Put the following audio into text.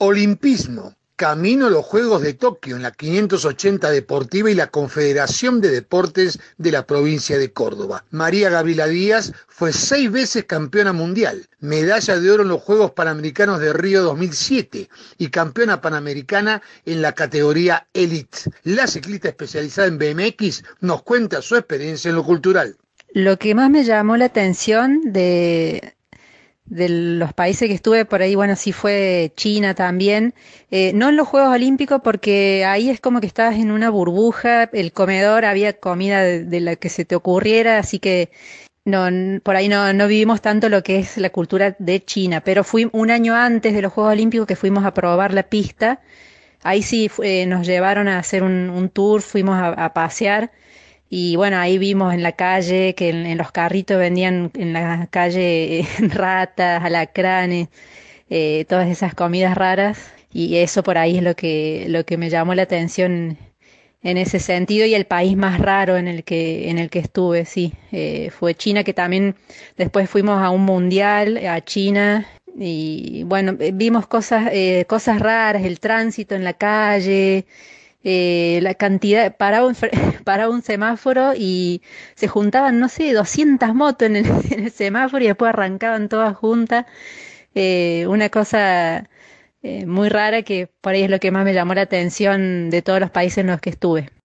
Olimpismo. Camino a los Juegos de Tokio en la 580 Deportiva y la Confederación de Deportes de la provincia de Córdoba. María Gabriela Díaz fue seis veces campeona mundial, medalla de oro en los Juegos Panamericanos de Río 2007 y campeona panamericana en la categoría Elite. La ciclista especializada en BMX nos cuenta su experiencia en lo cultural. Lo que más me llamó la atención de, de los países que estuve por ahí, bueno, sí fue China también, eh, no en los Juegos Olímpicos porque ahí es como que estabas en una burbuja, el comedor había comida de, la que se te ocurriera, así que no, por ahí no, no vivimos tanto lo que es la cultura de China, pero fui un año antes de los Juegos Olímpicos que fuimos a probar la pista, ahí sí eh, nos llevaron a hacer un, tour, fuimos a pasear. Y bueno, ahí vimos en la calle que en, los carritos vendían en la calle eh, ratas, alacranes, eh, todas esas comidas raras. Y eso por ahí es lo que, lo que me llamó la atención en ese sentido y el país más raro en el que, en el que estuve, sí, eh, fue China, que también después fuimos a un mundial, a China, y bueno, vimos cosas, cosas raras, el tránsito en la calle, eh, la cantidad, paraba un, un semáforo y se juntaban, no sé, 200 motos en el, semáforo y después arrancaban todas juntas. Eh, una cosa eh, muy rara que por ahí es lo que más me llamó la atención de todos los países en los que estuve.